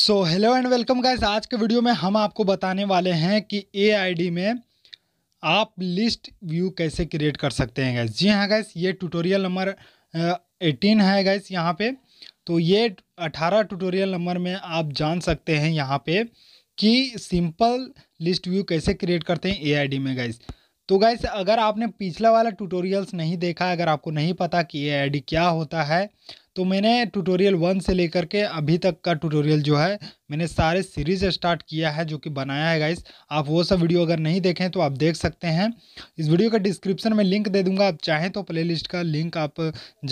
so hello and welcome guys आज के video में हम आपको बताने वाले हैं कि ए में आप लिस्ट व्यू कैसे क्रिएट कर सकते हैं गैस जी हाँ गैस ये ट्यूटोरियल नंबर एटीन है गैस यहाँ पे तो ये अठारह ट्यूटोरियल नंबर में आप जान सकते हैं यहाँ पे कि सिंपल लिस्ट व्यू कैसे क्रिएट करते हैं ए में गैस तो गैस अगर आपने पिछला वाला ट्यूटोरियल्स नहीं देखा अगर आपको नहीं पता कि ए क्या होता है तो मैंने ट्यूटोरियल वन से लेकर के अभी तक का ट्यूटोरियल जो है मैंने सारे सीरीज़ स्टार्ट किया है जो कि बनाया है गाइस आप वो सब वीडियो अगर नहीं देखें तो आप देख सकते हैं इस वीडियो का डिस्क्रिप्शन में लिंक दे दूंगा आप चाहें तो प्लेलिस्ट का लिंक आप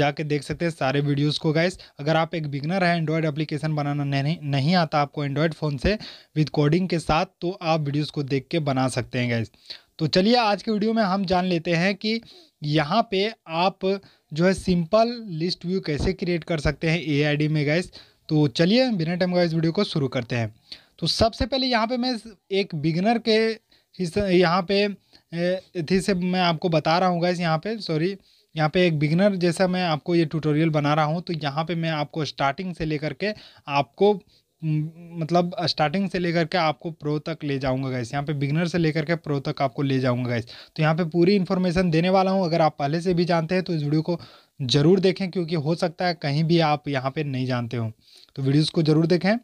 जाके देख सकते हैं सारे वीडियोज़ को गाइस अगर आप एक बिगनर है एंड्रॉयड एप्लीकेशन बनाना नहीं नहीं आता आपको एंड्रॉयड फ़ोन से विद कोडिंग के साथ तो आप वीडियोज़ को देख के बना सकते हैं गाइज़ तो चलिए आज के वीडियो में हम जान लेते हैं कि यहाँ पे आप जो है सिंपल लिस्ट व्यू कैसे क्रिएट कर सकते हैं एआईडी में गैस तो चलिए बिना टाइम गाइस वीडियो को शुरू करते हैं तो सबसे पहले यहाँ पे मैं एक बिगनर के हिस्से यहाँ पे थी से मैं आपको बता रहा हूँ गैस यहाँ पे सॉरी यहाँ पे एक बिगनर जैसा मैं आपको ये ट्यूटोरियल बना रहा हूँ तो यहाँ पे मैं आपको स्टार्टिंग से लेकर के आपको मतलब स्टार्टिंग से लेकर के आपको प्रो तक ले जाऊंगा गैस यहाँ पे बिगनर से लेकर के प्रो तक आपको ले जाऊंगा गैस तो यहाँ पे पूरी इन्फॉर्मेशन देने वाला हूँ अगर आप पहले से भी जानते हैं तो इस वीडियो को ज़रूर देखें क्योंकि हो सकता है कहीं भी आप यहाँ पर नहीं जानते हो तो वीडियोज़ को ज़रूर देखें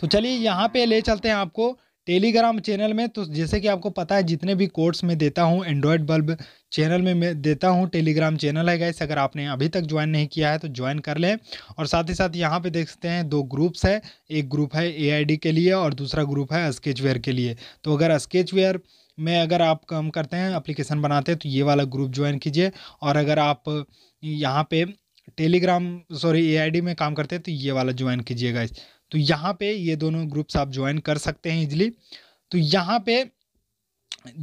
तो चलिए यहाँ पर ले चलते हैं आपको टेलीग्राम चैनल में तो जैसे कि आपको पता है जितने भी कोर्स में देता हूँ एंड्रॉयड बल्ब चैनल में मैं देता हूँ टेलीग्राम चैनल है गाइस अगर आपने अभी तक ज्वाइन नहीं किया है तो ज्वाइन कर लें और साथ ही साथ यहाँ पे देख सकते हैं दो ग्रुप्स है एक ग्रुप है ए के लिए और दूसरा ग्रुप है स्केचवेयर के लिए तो अगर स्केचवेयर में अगर आप काम करते हैं अप्लीकेशन बनाते हैं तो ये वाला ग्रुप ज्वाइन कीजिए और अगर आप यहाँ पर टेलीग्राम सॉरी ए में काम करते हैं तो ये वाला ज्वाइन कीजिए गैस तो यहाँ पे ये दोनों ग्रुप्स आप ज्वाइन कर सकते हैं इजिली तो यहाँ पे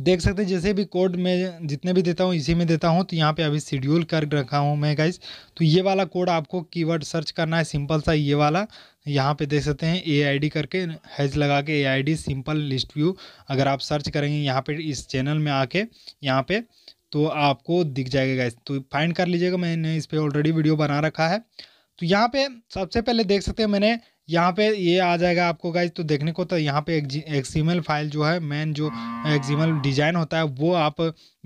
देख सकते हैं जैसे भी कोड में जितने भी देता हूँ इसी में देता हूँ तो यहाँ पे अभी शेड्यूल कर रखा हूँ मैं गाइस तो ये वाला कोड आपको कीवर्ड सर्च करना है सिंपल सा ये वाला यहाँ पे देख सकते हैं ए करके हैज लगा के ए सिंपल लिस्ट व्यू अगर आप सर्च करेंगे यहाँ पे इस चैनल में आके यहाँ पे तो आपको दिख जाएगा गाइस तो फाइंड कर लीजिएगा मैंने इस पर ऑलरेडी वीडियो बना रखा है तो यहाँ पे सबसे पहले देख सकते हैं मैंने यहाँ पे ये आ जाएगा आपको गाइज तो देखने को तो यहाँ पे एक्सीमल फाइल जो है मेन जो एक्सीमल डिजाइन होता है वो आप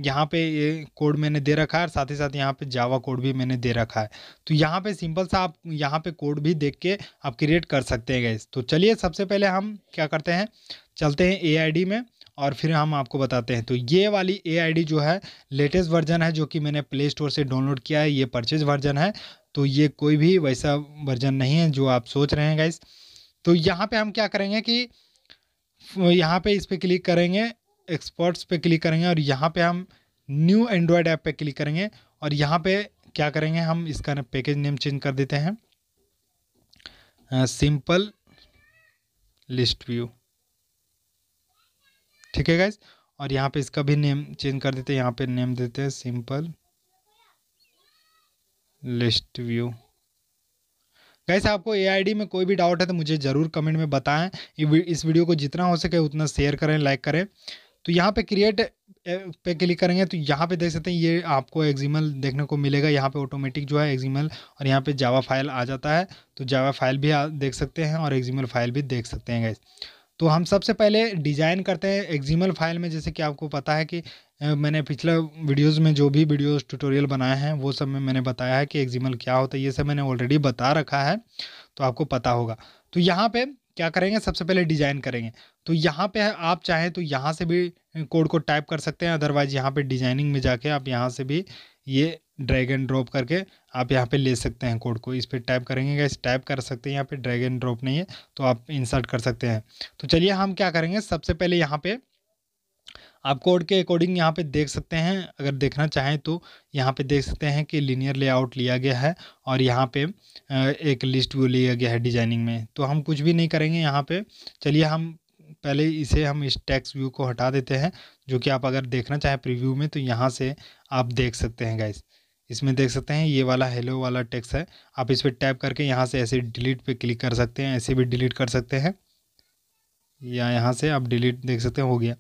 यहाँ पे ये कोड मैंने दे रखा है और साथ ही साथ यहाँ पे जावा कोड भी मैंने दे रखा है तो यहाँ पे सिंपल सा आप यहाँ पे कोड भी देख के आप क्रिएट कर सकते हैं गाइज तो चलिए सबसे पहले हम क्या करते हैं चलते हैं ए में और फिर हम आपको बताते हैं तो ये वाली ए जो है लेटेस्ट वर्जन है जो कि मैंने प्ले स्टोर से डाउनलोड किया है ये परचेज वर्जन है तो ये कोई भी वैसा वर्जन नहीं है जो आप सोच रहे हैं गाइस तो यहाँ पे हम क्या करेंगे कि यहाँ पे इस पर क्लिक करेंगे एक्सपर्ट्स पे क्लिक करेंगे और यहाँ पे हम न्यू एंड्रॉयड ऐप पे क्लिक करेंगे और यहाँ पे क्या करेंगे हम इसका पैकेज नेम चेंज कर देते हैं सिंपल लिस्ट व्यू ठीक है गाइज और यहाँ पे इसका भी नेम चेंज कर देते हैं यहाँ पे नेम देते हैं सिंपल लिस्ट व्यू गाइस आपको ए में कोई भी डाउट है तो मुझे ज़रूर कमेंट में बताएं इस वीडियो को जितना हो सके उतना शेयर करें लाइक करें तो यहाँ पे क्रिएट पे क्लिक करेंगे तो यहाँ पे देख सकते हैं ये आपको एग्जीमल देखने को मिलेगा यहाँ पे ऑटोमेटिक जो है एग्जीमल और यहाँ पे जावा फाइल आ जाता है तो जावा फाइल भी देख सकते हैं और एग्जीमल फाइल भी देख सकते हैं गैस तो हम सबसे पहले डिज़ाइन करते हैं एक्जिमल फाइल में जैसे कि आपको पता है कि मैंने पिछले वीडियोस में जो भी वीडियोस ट्यूटोरियल बनाए हैं वो सब में मैंने बताया है कि एक्जिमल क्या होता है ये सब मैंने ऑलरेडी बता रखा है तो आपको पता होगा तो यहाँ पे क्या करेंगे सबसे पहले डिज़ाइन करेंगे तो यहाँ पे आप चाहें तो यहाँ से भी कोड को टाइप कर सकते हैं अदरवाइज़ यहाँ पे डिज़ाइनिंग में जाके आप यहाँ से भी ये ड्रैग एंड ड्रॉप करके आप यहाँ पे ले सकते हैं कोड को इस पर टाइप करेंगे गैस टाइप कर सकते हैं यहाँ पे ड्रैग एंड ड्रॉप नहीं है तो आप इंसर्ट कर सकते हैं तो चलिए हम क्या करेंगे सबसे पहले यहाँ पे आप कोड के अकॉर्डिंग यहाँ पे देख सकते हैं अगर देखना चाहें तो यहाँ पे देख सकते हैं कि लीनियर लेआउट लिया गया है और यहाँ पे एक लिस्ट व्यू लिया गया है डिजाइनिंग में तो हम कुछ भी नहीं करेंगे यहाँ पे चलिए हम पहले इसे हम इस टैक्स व्यू को हटा देते हैं जो कि आप अगर देखना चाहें प्रीव्यू में तो यहाँ से आप देख सकते हैं गाइज़ इसमें देख सकते हैं ये वाला हेलो वाला टेक्स है आप इस पर टैप करके यहाँ से ऐसे डिलीट पे क्लिक कर सकते हैं ऐसे भी डिलीट कर सकते हैं या यहाँ से आप डिलीट देख सकते हैं हो गया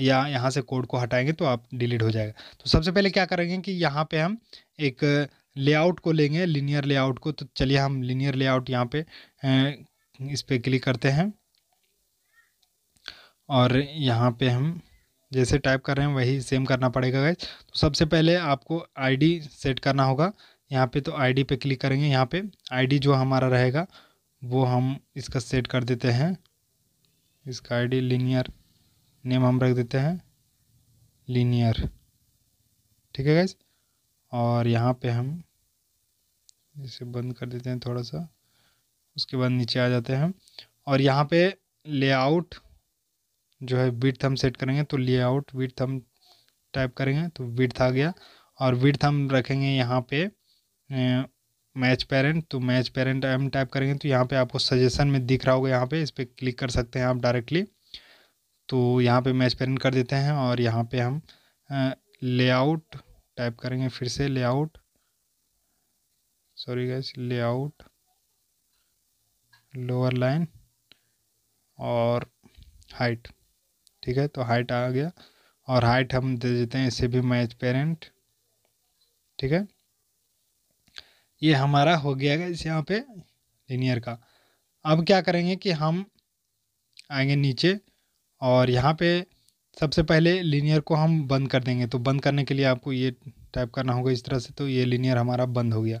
या यहाँ से कोड को हटाएंगे तो आप डिलीट हो जाएगा तो सबसे पहले क्या करेंगे कि यहाँ पे हम एक लेआउट को लेंगे लीनियर लेआउट को तो चलिए हम लीनियर लेआउट यहाँ पे इस पर क्लिक करते हैं और यहाँ पे हम जैसे टाइप कर रहे हैं वही सेम करना पड़ेगा गैस तो सबसे पहले आपको आईडी सेट करना होगा यहाँ पे तो आईडी पे क्लिक करेंगे यहाँ पे आईडी जो हमारा रहेगा वो हम इसका सेट कर देते हैं इसका आईडी लीनियर नेम हम रख देते हैं लीनियर ठीक है गैस और यहाँ पे हम इसे बंद कर देते हैं थोड़ा सा उसके बाद नीचे आ जाते हैं और यहाँ पे लेआउट जो है विड थम सेट करेंगे तो लेआउट विड थम टाइप करेंगे तो विड आ गया और विड थम रखेंगे यहाँ पे मैच पेरेंट तो मैच पेरेंट एम टाइप करेंगे तो यहाँ पे आपको सजेशन में दिख रहा होगा यहाँ पे इस पर क्लिक कर सकते हैं आप डायरेक्टली तो यहाँ पे मैच पेरेंट कर देते हैं और यहाँ पे हम लेआउट टाइप करेंगे फिर से layout sorry guys layout lower line और हाइट ठीक है तो हाइट आ गया और हाइट हम दे देते हैं इसे भी मैच पेरेंट ठीक है ये हमारा हो गया है इस यहाँ पे लीनियर का अब क्या करेंगे कि हम आएंगे नीचे और यहाँ पे सबसे पहले लीनियर को हम बंद कर देंगे तो बंद करने के लिए आपको ये टाइप करना होगा इस तरह से तो ये लीनियर हमारा बंद हो गया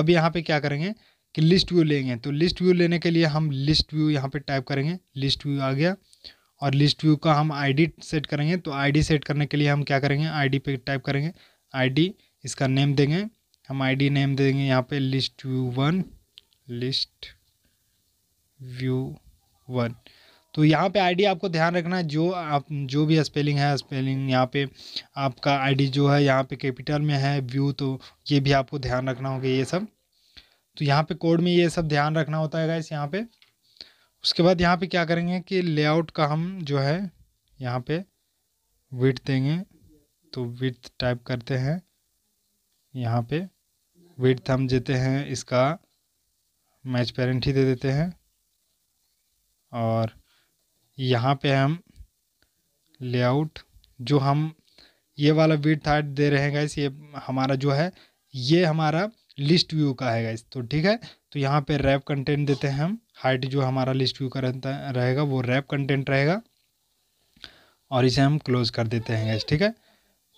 अब यहाँ पे क्या करेंगे कि लिस्ट व्यू लेंगे तो लिस्ट व्यू लेने के लिए हम लिस्ट व्यू यहाँ पे टाइप करेंगे लिस्ट व्यू आ गया और लिस्ट व्यू का हम आईडी सेट करेंगे तो आईडी सेट करने के लिए हम क्या करेंगे आईडी पे टाइप करेंगे आईडी इसका नेम देंगे हम आईडी नेम देंगे यहाँ पे list view one list view one तो यहाँ पे आईडी आपको ध्यान रखना है जो आप जो भी स्पेलिंग है स्पेलिंग यहाँ पे आपका आईडी जो है यहाँ पे कैपिटल में है व्यू तो ये भी आपको ध्यान रखना होगा ये सब तो यहाँ पे कोड में ये सब ध्यान रखना होता है गाइस यहाँ पे उसके बाद यहाँ पे क्या करेंगे कि लेआउट का हम जो है यहाँ पे विथ देंगे तो विथ टाइप करते हैं यहाँ पे विथ हम देते हैं इसका मैच पेरेंट ही दे देते हैं और यहाँ पे हम लेआउट जो हम ये वाला वीड था दे रहे हैं गाइस ये हमारा जो है ये हमारा लिस्ट व्यू का है गाइस तो ठीक है तो यहाँ पे रैप कंटेंट देते हैं हम हाइट जो हमारा लिस्ट व्यू का रहेगा वो रैप कंटेंट रहेगा और इसे हम क्लोज़ कर देते हैं गैस ठीक है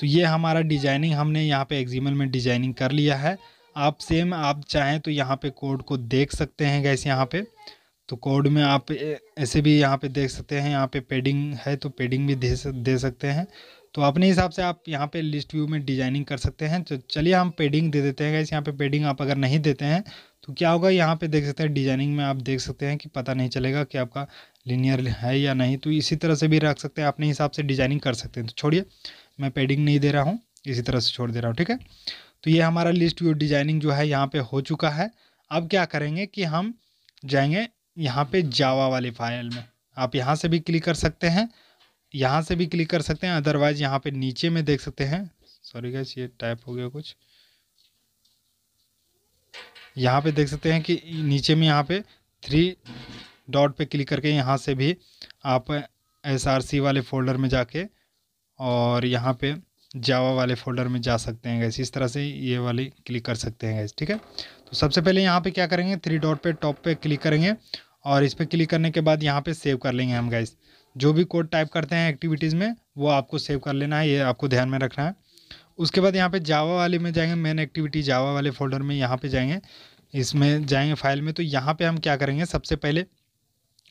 तो ये हमारा डिजाइनिंग हमने यहाँ पे एग्जीमल में डिजाइनिंग कर लिया है आप सेम आप चाहें तो यहाँ पे कोड को देख सकते हैं गैस यहाँ पे तो कोड में आप ऐसे भी यहाँ पे देख सकते हैं यहाँ पे पेडिंग है तो पेडिंग भी दे दे सकते हैं तो अपने हिसाब से आप यहाँ पे लिस्ट व्यू में डिजाइनिंग कर सकते हैं तो चलिए हम पेडिंग दे देते हैं गैस यहाँ पे पेडिंग आप अगर नहीं देते हैं तो क्या होगा यहाँ पे देख सकते हैं डिजाइनिंग में आप देख सकते हैं कि पता नहीं चलेगा कि आपका लिनियर है या नहीं तो इसी तरह से भी रख सकते हैं अपने हिसाब से डिजाइनिंग कर सकते हैं तो छोड़िए मैं पेडिंग नहीं दे रहा हूँ इसी तरह से छोड़ दे रहा हूँ ठीक है तो ये हमारा लिस्ट व्यू डिजाइनिंग जो है यहाँ पर हो चुका है अब क्या करेंगे कि हम जाएंगे यहाँ पर जावा वाली फाइल में आप यहाँ से भी क्लिक कर सकते हैं यहाँ से भी क्लिक कर सकते हैं अदरवाइज़ यहाँ पे नीचे में देख सकते हैं सॉरी गैस ये टाइप हो गया कुछ यहाँ पे देख सकते हैं कि नीचे में यहाँ पे थ्री डॉट पे क्लिक करके यहाँ से भी आप सी वाले फ़ोल्डर में जाके और यहाँ पे जावा वाले फ़ोल्डर में जा सकते हैं गैस इस तरह से ये वाली क्लिक कर सकते हैं गैस ठीक है तो सबसे पहले यहाँ पे क्या करेंगे थ्री डॉट पे टॉप पे क्लिक करेंगे और इस पर क्लिक करने के बाद यहाँ पे सेव कर लेंगे हम गैस जो भी कोड टाइप करते हैं एक्टिविटीज़ में वो आपको सेव कर लेना है ये आपको ध्यान में रखना है उसके बाद यहाँ पे जावा वाले में जाएंगे मेन एक्टिविटी जावा वाले फोल्डर में यहाँ पे जाएंगे इसमें जाएंगे फाइल में तो यहाँ पे हम क्या करेंगे सबसे पहले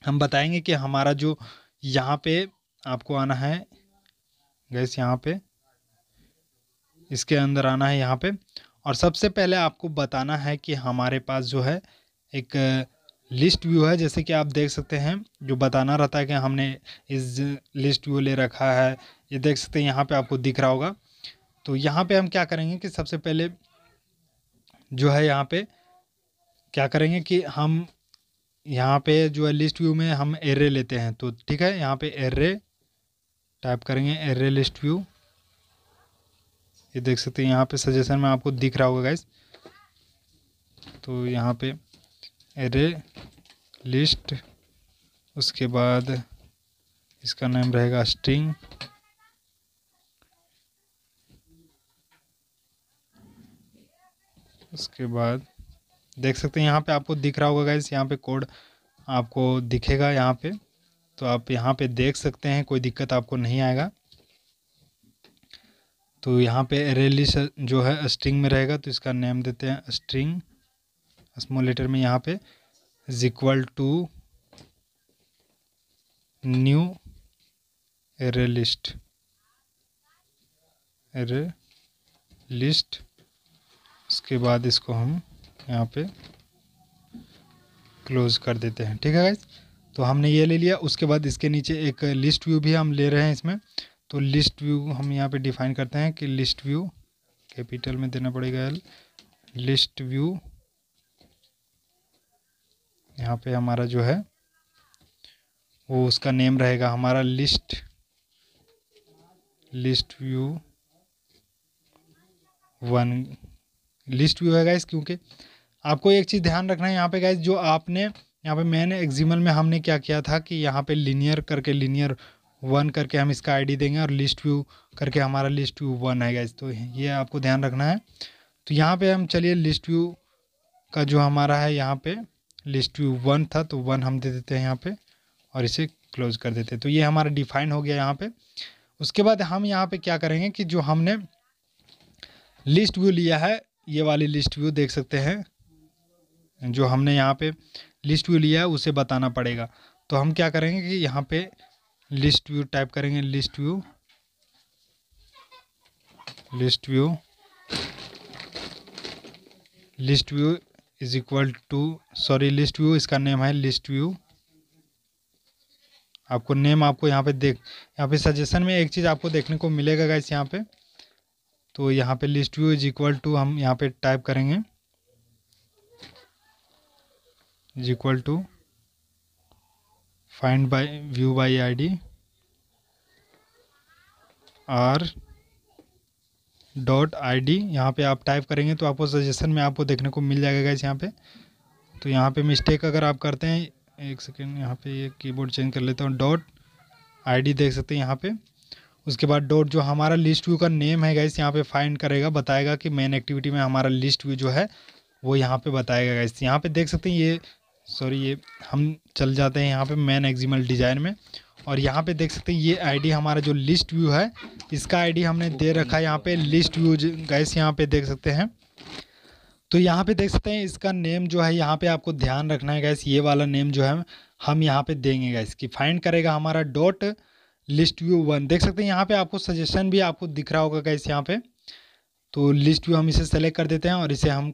हम बताएंगे कि हमारा जो यहाँ पे आपको आना है गैस यहाँ पे इसके अंदर आना है यहाँ पे और सबसे पहले आपको बताना है कि हमारे पास जो है एक लिस्ट व्यू है जैसे कि आप देख सकते हैं जो बताना रहता है कि हमने इस लिस्ट व्यू ले रखा है ये देख सकते हैं यहाँ पे आपको दिख रहा होगा तो यहाँ पे हम क्या करेंगे कि सबसे पहले जो है यहाँ पे क्या करेंगे कि हम यहाँ पे जो है लिस्ट व्यू में हम एर्रे लेते हैं तो ठीक है यहाँ पे एर्रे टाइप करेंगे एर्रे लिस्ट व्यू ये देख सकते हैं यहाँ पे सजेशन में आपको दिख रहा होगा गाइस तो यहाँ पे एरे लिस्ट उसके बाद इसका नाम रहेगा स्ट्रिंग उसके बाद देख सकते हैं यहाँ पे आपको दिख रहा होगा गाइस यहाँ पे कोड आपको दिखेगा यहाँ पे तो आप यहाँ पे देख सकते हैं कोई दिक्कत आपको नहीं आएगा तो यहाँ पे एरे लिस्ट जो है स्ट्रिंग में रहेगा तो इसका नेम देते हैं स्ट्रिंग स्मॉल लेटर में यहाँ पे is equal to new array list array list उसके बाद इसको हम यहाँ पे क्लोज कर देते हैं ठीक है गाइज तो हमने ये ले लिया उसके बाद इसके नीचे एक लिस्ट व्यू भी हम ले रहे हैं इसमें तो लिस्ट व्यू हम यहाँ पे डिफाइन करते हैं कि लिस्ट व्यू कैपिटल में देना पड़ेगा एल लिस्ट व्यू यहाँ पे हमारा जो है वो उसका नेम रहेगा हमारा list list view one list view है गाइस क्योंकि आपको एक चीज़ ध्यान रखना है यहाँ पे गाइस जो आपने यहाँ पे मैंने एग्जिमल में हमने क्या किया था कि यहाँ पे लीनियर करके लिनियर वन करके हम इसका आईडी देंगे और लिस्ट व्यू करके हमारा लिस्ट व्यू वन है गाइस तो ये आपको ध्यान रखना है तो यहाँ पे हम चलिए लिस्ट व्यू का जो हमारा है यहाँ पे लिस्ट व्यू वन था तो वन हम दे देते हैं यहाँ पे और इसे क्लोज कर देते हैं तो ये हमारा डिफाइन हो गया यहाँ पे उसके बाद हम यहाँ पे क्या करेंगे कि जो हमने लिस्ट व्यू लिया है ये वाली लिस्ट व्यू देख सकते हैं जो हमने यहाँ पे लिस्ट व्यू लिया है उसे बताना पड़ेगा तो हम क्या करेंगे कि यहाँ पे लिस्ट व्यू टाइप करेंगे list view list view list view is equal to sorry list view इसका नेम है लिस्ट व्यू आपको नेम आपको यहाँ पे देख यहाँ पे सजेशन में एक चीज़ आपको देखने को मिलेगा गाइस यहाँ पे तो यहाँ पे list view is equal to हम यहाँ पे टाइप करेंगे is equal to find by view by ID R dot I D यहाँ पर आप टाइप करेंगे तो आपको सजेशन में आपको देखने को मिल जाएगा इस यहाँ पर तो यहाँ पे मिस्टेक अगर आप करते हैं एक सेकेंड यहाँ पे ये कीबोर्ड चेंज कर लेता हूँ डॉट डी देख सकते हैं यहाँ पे उसके बाद डॉट जो हमारा लिस्ट व्यू का नेम है गैस यहाँ पे फाइंड करेगा बताएगा कि मेन एक्टिविटी में हमारा लिस्ट व्यू जो है वो यहाँ पे बताएगा गैस तो यहाँ पे देख सकते हैं ये सॉरी ये हम चल जाते हैं यहाँ पे मेन एक्जिमल डिज़ाइन में और यहाँ पे देख सकते हैं ये आईडी हमारा जो लिस्ट व्यू है इसका आईडी हमने दे रखा है यहाँ पे लिस्ट व्यू गैस यहाँ पे देख सकते हैं तो यहाँ पे देख सकते हैं इसका नेम जो है यहाँ पे आपको ध्यान रखना है गैस ये वाला नेम जो है हम यहाँ पे देंगे गैस कि फाइंड करेगा हमारा डॉट लिस्ट व्यू वन देख सकते हैं यहाँ पे आपको सजेशन भी आपको दिख रहा होगा गैस यहाँ पे तो लिस्ट व्यू हम इसे सेलेक्ट कर देते हैं और इसे हम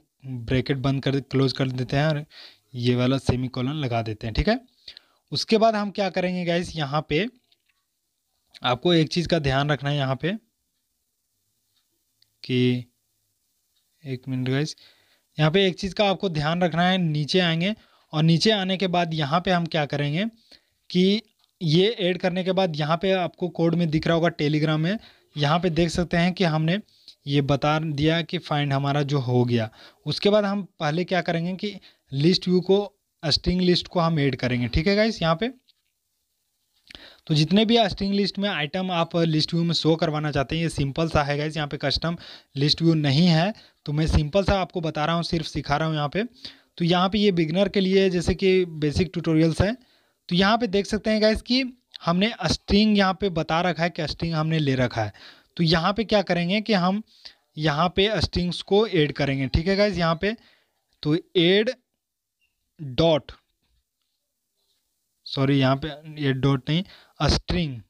ब्रेकेट बंद कर क्लोज कर देते हैं और ये वाला सेमी कॉलन लगा देते हैं ठीक है उसके बाद हम क्या करेंगे गाइस यहाँ पे आपको एक चीज़ का ध्यान रखना है यहाँ पे कि एक मिनट गाइस यहाँ पे एक चीज़ का आपको ध्यान रखना है नीचे आएंगे और नीचे आने के बाद यहाँ पे हम क्या करेंगे कि ये ऐड करने के बाद यहाँ पे आपको कोड में दिख रहा होगा टेलीग्राम में यहाँ पे देख सकते हैं कि हमने ये बता दिया कि फाइंड हमारा जो हो गया उसके बाद हम पहले क्या करेंगे कि लिस्ट व्यू को स्ट्रिंग लिस्ट को हम ऐड करेंगे ठीक है गाइस यहाँ पे तो जितने भी स्ट्रिंग लिस्ट में आइटम आप लिस्ट व्यू में शो करवाना चाहते हैं ये सिंपल सा है गाइज यहाँ पे कस्टम लिस्ट व्यू नहीं है तो मैं सिंपल सा आपको बता रहा हूँ सिर्फ सिखा रहा हूँ यहाँ पे तो यहाँ पे ये बिगनर के लिए जैसे कि बेसिक ट्यूटोरियल्स हैं तो यहाँ पे देख सकते हैं गाइज कि हमने स्ट्रिंग यहाँ पे बता रखा है कि स्ट्रिंग हमने ले रखा है तो यहाँ पे क्या करेंगे कि हम यहाँ पे स्ट्रिंग्स को एड करेंगे ठीक है गाइज यहाँ पे तो एड डॉट सॉरी यहाँ पे ये डॉट नहीं अस्ट्रिंग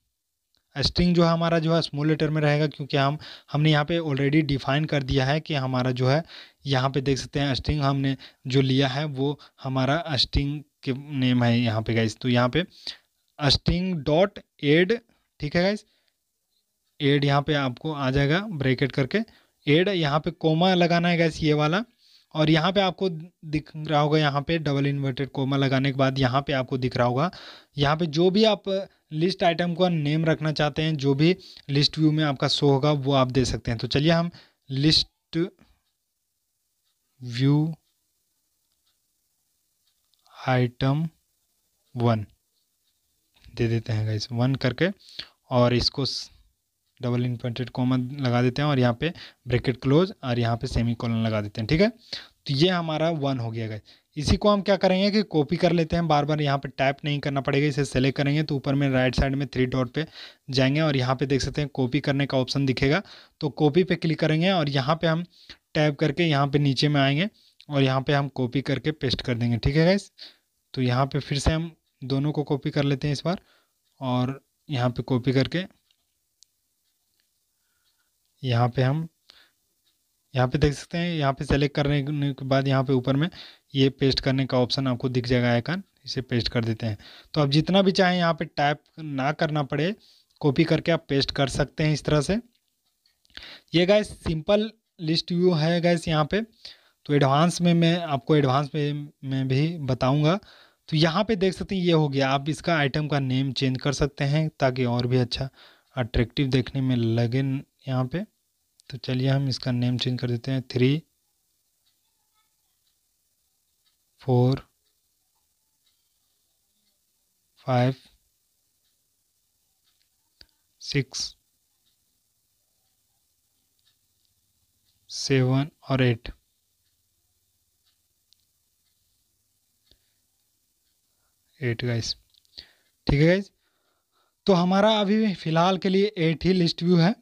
स्ट्रिंग जो है हमारा जो है स्मॉल लेटर में रहेगा क्योंकि हम हमने यहाँ पे ऑलरेडी डिफाइन कर दिया है कि हमारा जो है यहाँ पे देख सकते हैं स्ट्रिंग हमने जो लिया है वो हमारा स्ट्रिंग के नेम है यहाँ पे गाइस तो यहाँ पे स्ट्रिंग डॉट एड ठीक है गाइस एड यहाँ पे आपको आ जाएगा ब्रेकेट करके एड यहाँ पे कोमा लगाना है गैस ये वाला और यहाँ पे आपको दिख रहा होगा यहाँ पे डबल इन्वर्टेड कोमा लगाने के बाद यहाँ पे आपको दिख रहा होगा यहाँ पे जो भी आप लिस्ट आइटम का नेम रखना चाहते हैं जो भी लिस्ट व्यू में आपका शो होगा वो आप दे सकते हैं तो चलिए हम लिस्ट व्यू आइटम वन दे देते हैं गाइस वन करके और इसको डबल इन्वर्टेड कॉमन लगा देते हैं और यहाँ पे ब्रैकेट क्लोज और यहाँ पे सेमी कॉलन लगा देते हैं ठीक है तो ये हमारा वन हो गया गए इसी को हम क्या करेंगे कि कॉपी कर लेते हैं बार बार यहाँ पे टाइप नहीं करना पड़ेगा इसे सेलेक्ट करेंगे तो ऊपर में राइट साइड में थ्री डॉट पे जाएंगे और यहाँ पे देख सकते हैं कॉपी करने का ऑप्शन दिखेगा तो कॉपी पे क्लिक करेंगे और यहाँ पे हम टैप करके यहाँ पे नीचे में आएंगे और यहाँ पे हम कॉपी करके पेस्ट कर देंगे ठीक है गाइस तो यहाँ पे फिर से हम दोनों को कॉपी कर लेते हैं इस बार और यहाँ पे कॉपी करके यहाँ पे हम यहाँ पे देख सकते हैं यहाँ पे सेलेक्ट करने के बाद यहाँ पे ऊपर में ये पेस्ट करने का ऑप्शन आपको दिख जाएगा आइकन इसे पेस्ट कर देते हैं तो आप जितना भी चाहें यहाँ पे टाइप ना करना पड़े कॉपी करके आप पेस्ट कर सकते हैं इस तरह से ये गैस सिंपल लिस्ट व्यू है गैस यहाँ पे तो एडवांस में मैं आपको एडवांस में मैं भी बताऊँगा तो यहाँ पे देख सकते हैं ये हो गया आप इसका आइटम का नेम चेंज कर सकते हैं ताकि और भी अच्छा अट्रैक्टिव देखने में लगे यहाँ पे तो चलिए हम इसका नेम चेंज कर देते हैं three four five six seven और एट एट गाइस ठीक है गाइस तो हमारा अभी फ़िलहाल के लिए एट ही लिस्ट व्यू है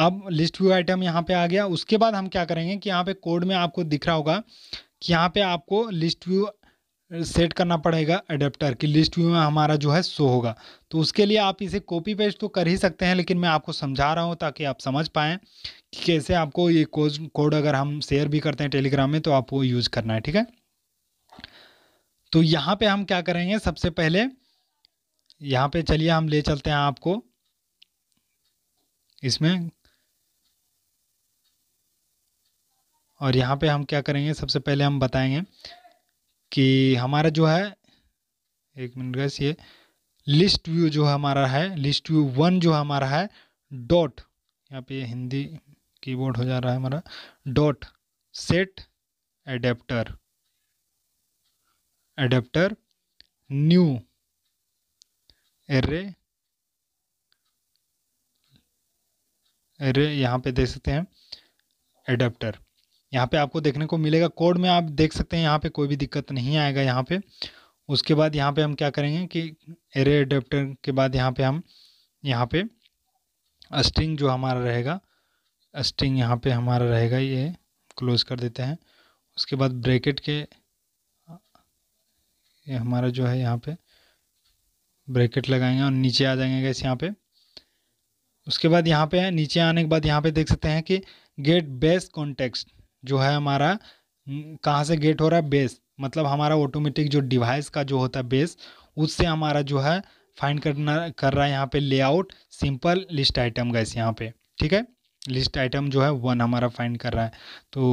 अब लिस्ट व्यू आइटम यहाँ पे आ गया उसके बाद हम क्या करेंगे कि यहाँ पे कोड में आपको दिख रहा होगा कि यहाँ पे आपको लिस्ट व्यू सेट करना पड़ेगा अडेप्टर कि लिस्ट व्यू में हमारा जो है शो होगा तो उसके लिए आप इसे कॉपी पेस्ट तो कर ही सकते हैं लेकिन मैं आपको समझा रहा हूँ ताकि आप समझ पाएँ कि कैसे आपको ये कोड कोड अगर हम शेयर भी करते हैं टेलीग्राम में तो आपको यूज़ करना है ठीक है तो यहाँ पर हम क्या करेंगे सबसे पहले यहाँ पर चलिए हम ले चलते हैं आपको इसमें और यहाँ पे हम क्या करेंगे सबसे पहले हम बताएंगे कि हमारा जो है एक मिनट गैस ये लिस्ट व्यू जो हमारा है लिस्ट व्यू वन जो हमारा है डॉट यहाँ पे हिंदी कीबोर्ड हो जा रहा है हमारा dot set adapter adapter new array array यहाँ पे देख सकते हैं एडेप्टर यहाँ पे आपको देखने को मिलेगा कोड में आप देख सकते हैं यहाँ पे कोई भी दिक्कत नहीं आएगा यहाँ पे उसके बाद यहाँ पे हम क्या करेंगे कि एरे एडेप्टर के बाद यहाँ पे हम यहाँ पे स्ट्रिंग जो हमारा रहेगा स्ट्रिंग यहाँ पे हमारा रहेगा ये क्लोज कर देते हैं उसके बाद ब्रैकेट के ये हमारा जो है यहाँ पे ब्रैकेट लगाएंगे और नीचे आ जाएंगे गैस यहाँ पे उसके बाद यहाँ पे है नीचे आने के बाद यहाँ पे देख सकते हैं कि गेट बेस्ट कॉन्टेक्स्ट जो है हमारा कहाँ से गेट हो रहा है बेस मतलब हमारा ऑटोमेटिक जो डिवाइस का जो होता है बेस उससे हमारा जो है फाइंड करना कर रहा है यहाँ पे layout simple list item guys यहाँ पे ठीक है लिस्ट आइटम जो है वन हमारा फाइंड कर रहा है तो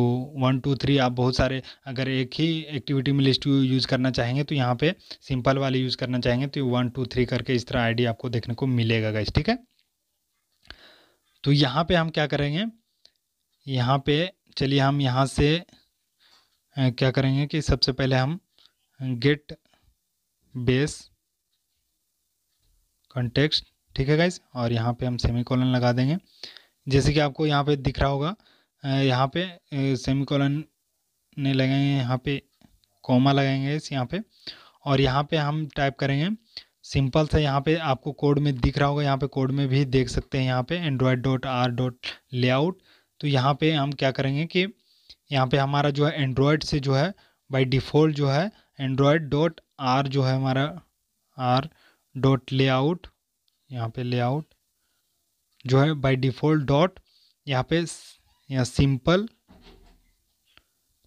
वन टू थ्री आप बहुत सारे अगर एक ही एक्टिविटी में लिस्ट यूज़ करना चाहेंगे तो यहाँ पे सिंपल वाले यूज़ करना चाहेंगे तो वन टू थ्री करके इस तरह आई आपको देखने को मिलेगा गैस ठीक है तो यहाँ पर हम क्या करेंगे यहाँ पर चलिए हम यहाँ से क्या करेंगे कि सबसे पहले हम गेट बेस कॉन्टेक्स्ट ठीक है गाइज और यहाँ पे हम सेमी कॉलन लगा देंगे जैसे कि आपको यहाँ पे दिख रहा होगा यहाँ पे सेमी कॉलन नहीं लगाएंगे यहाँ पे कोमा लगाएंगे इस यहाँ पे और यहाँ पे हम टाइप करेंगे सिंपल सा यहाँ पे आपको कोड में दिख रहा होगा यहाँ पे कोड में भी देख सकते हैं यहाँ पे android dot R dot layout तो यहाँ पे हम क्या करेंगे कि यहाँ पे हमारा जो है एंड्रॉयड से जो है बाय डिफ़ॉल्ट जो है एंड्रॉयड डॉट आर जो है हमारा आर डॉट लेआउट यहाँ पे लेआउट जो है बाय डिफ़ॉल्ट डॉट यहाँ पे यहाँ सिंपल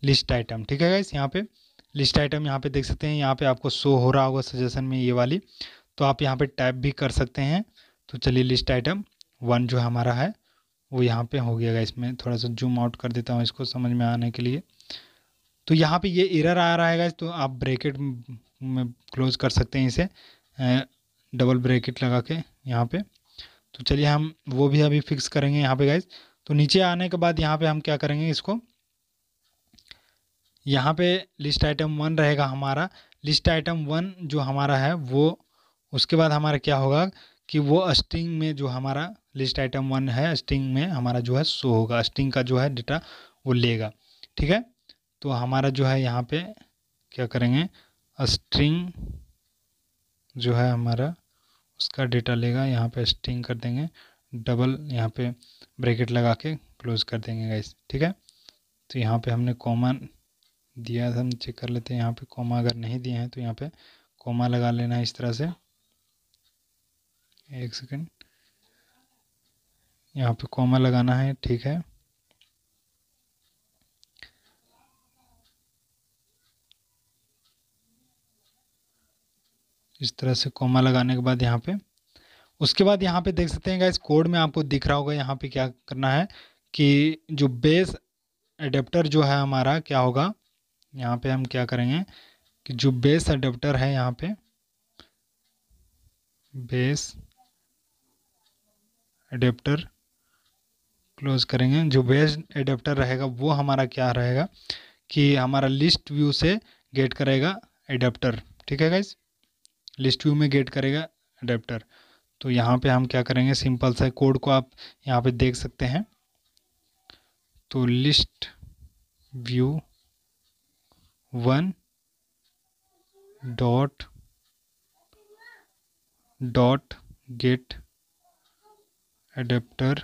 लिस्ट आइटम ठीक है गाइस यहाँ पे लिस्ट आइटम यहाँ पे देख सकते हैं यहाँ पे आपको शो हो रहा होगा सजेशन में ये वाली तो आप यहाँ पे टाइप भी कर सकते हैं तो चलिए लिस्ट आइटम वन जो है हमारा है वो यहाँ पे हो गया इसमें थोड़ा सा जूम आउट कर देता हूँ इसको समझ में आने के लिए तो यहाँ पे ये एरर आ रहा है गाइस तो आप ब्रैकेट में क्लोज कर सकते हैं इसे डबल ब्रैकेट लगा के यहाँ पे तो चलिए हम वो भी अभी फिक्स करेंगे यहाँ पे गाइस तो नीचे आने के बाद यहाँ पे हम क्या करेंगे इसको यहाँ पे लिस्ट आइटम वन रहेगा हमारा लिस्ट आइटम वन जो हमारा है वो उसके बाद हमारा क्या होगा कि वो अस्टिंग में जो हमारा लिस्ट आइटम वन है स्ट्रिंग में हमारा जो है शो होगा स्टिंग का जो है डेटा वो लेगा ठीक है तो हमारा जो है यहाँ पे क्या करेंगे स्ट्रिंग जो है हमारा उसका डेटा लेगा यहाँ पे स्ट्रिंग कर देंगे डबल यहाँ पे ब्रैकेट लगा के क्लोज कर देंगे गाइस ठीक है तो यहाँ पे हमने कॉमा दिया था हम चेक कर लेते हैं यहाँ पे कॉमा अगर नहीं दिए हैं तो यहाँ पे कॉमा लगा लेना है इस तरह से एक सेकेंड यहाँ पे कॉमा लगाना है ठीक है इस तरह से कॉमा लगाने के बाद यहाँ पे उसके बाद यहाँ पे देख सकते हैं इस कोड में आपको दिख रहा होगा यहाँ पे क्या करना है कि जो बेस एडेप्टर जो है हमारा क्या होगा यहाँ पे हम क्या करेंगे कि जो बेस अडेप्टर है यहाँ पे बेस एडेप्टर क्लोज करेंगे जो बेस्ट एडेप्टर रहेगा वो हमारा क्या रहेगा कि हमारा लिस्ट व्यू से गेट करेगा एडेप्टर ठीक है गाइज लिस्ट व्यू में गेट करेगा एडेप्टर तो यहाँ पे हम क्या करेंगे सिंपल सा कोड को आप यहाँ पे देख सकते हैं तो list view one dot dot get adapter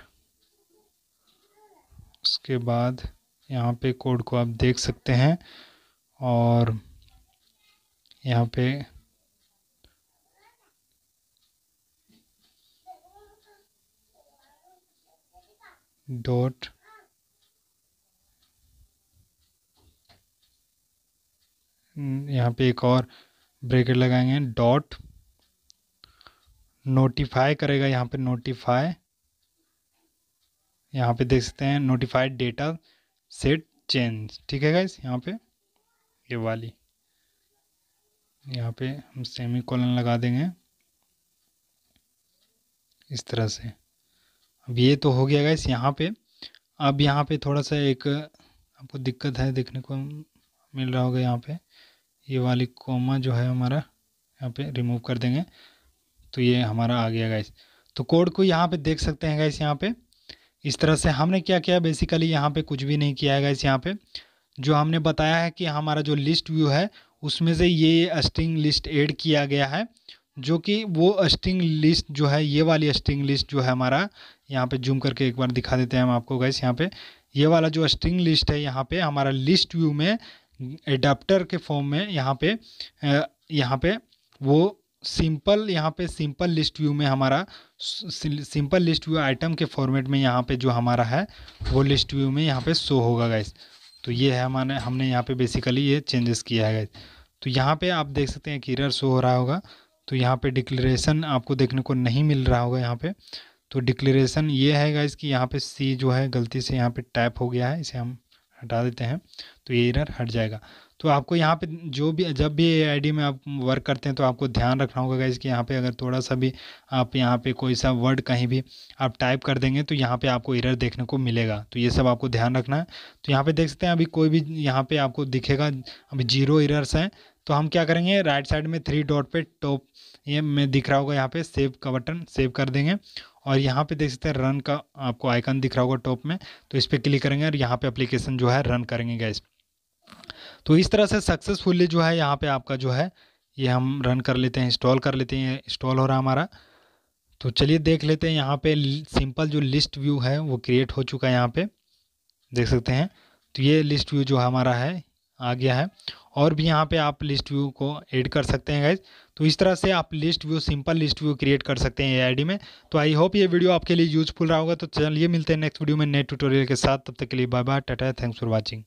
उसके बाद यहाँ पे कोड को आप देख सकते हैं और यहाँ पे डॉट यहाँ पे एक और ब्रेकेट लगाएंगे डॉट नोटिफाई करेगा यहाँ पे नोटिफाई यहाँ पे देख सकते हैं नोटिफाइड डेटा सेट चेंज ठीक है गाइस यहाँ पे ये वाली यहाँ पे हम सेमी कॉलन लगा देंगे इस तरह से अब ये तो हो गया गाइस यहाँ पे अब यहाँ पे थोड़ा सा एक आपको दिक्कत है देखने को मिल रहा होगा यहाँ पे ये वाली कोमा जो है हमारा यहाँ पे रिमूव कर देंगे तो ये हमारा आ गया गाइस तो कोड को यहाँ पे देख सकते हैं गाइस यहाँ पे इस तरह से हमने क्या किया बेसिकली यहाँ पे कुछ भी नहीं किया है इस यहाँ पे जो हमने बताया है कि हमारा जो लिस्ट व्यू है उसमें से ये स्ट्रिंग लिस्ट ऐड किया गया है जो कि वो स्ट्रिंग लिस्ट जो है ये वाली स्ट्रिंग लिस्ट जो है हमारा यहाँ पे जूम करके एक बार दिखा देते हैं हम आपको गैस यहाँ पे ये वाला जो स्ट्रिंग लिस्ट है यहाँ पे हमारा लिस्ट व्यू में एडाप्टर के फॉर्म में यहाँ पे यहाँ पे वो सिंपल यहाँ पे सिंपल लिस्ट व्यू में हमारा सिंपल लिस्ट व्यू आइटम के फॉर्मेट में यहाँ पे जो हमारा है वो लिस्ट व्यू में यहाँ पे शो होगा गाइस तो ये है हमारे हमने यहाँ पे बेसिकली ये चेंजेस किया है गाइस तो यहाँ पे आप देख सकते हैं किरर शो हो रहा होगा तो यहाँ पे डिक्लेरेशन आपको देखने को नहीं मिल रहा होगा यहाँ पर तो डिक्लेरेशन ये है गाइस कि यहाँ पर सी जो है गलती से यहाँ पर टैप हो गया है इसे हम हटा देते हैं तो ये इरर हट जाएगा तो आपको यहाँ पे जो भी जब भी ए आई में आप वर्क करते हैं तो आपको ध्यान रखना होगा गाइज़ कि यहाँ पे अगर थोड़ा सा भी आप यहाँ पे कोई सा वर्ड कहीं भी आप टाइप कर देंगे तो यहाँ पे आपको एरर देखने को मिलेगा तो ये सब आपको ध्यान रखना है तो यहाँ पे देख सकते हैं अभी कोई भी यहाँ पे आपको दिखेगा अभी जीरो इरर्स हैं तो हम क्या करेंगे राइट साइड में थ्री डॉट पर टॉप ये में दिख रहा होगा यहाँ पर सेव का बटन सेव कर देंगे और यहाँ पे देख सकते हैं रन का आपको आइकन दिख रहा होगा टॉप में तो इस पर क्लिक करेंगे और यहाँ पर अप्लीकेशन जो है रन करेंगे गैस तो इस तरह से सक्सेसफुली जो है यहाँ पे आपका जो है ये हम रन कर लेते हैं इंस्टॉल कर लेते हैं इंस्टॉल हो रहा हमारा तो चलिए देख लेते हैं यहाँ पे सिंपल जो लिस्ट व्यू है वो क्रिएट हो चुका है यहाँ पे देख सकते हैं तो ये लिस्ट व्यू जो हमारा है आ गया है और भी यहाँ पे आप लिस्ट व्यू को ऐड कर सकते हैं गाइज तो इस तरह से आप list view simple list view create कर सकते हैं ए डी में तो आई होप ये वीडियो आपके लिए यूजफुल रहा होगा तो चलिए मिलते हैं नेक्स्ट वीडियो में नए ट्यूटोरियल के साथ तब तक के लिए bye bye tata thanks for watching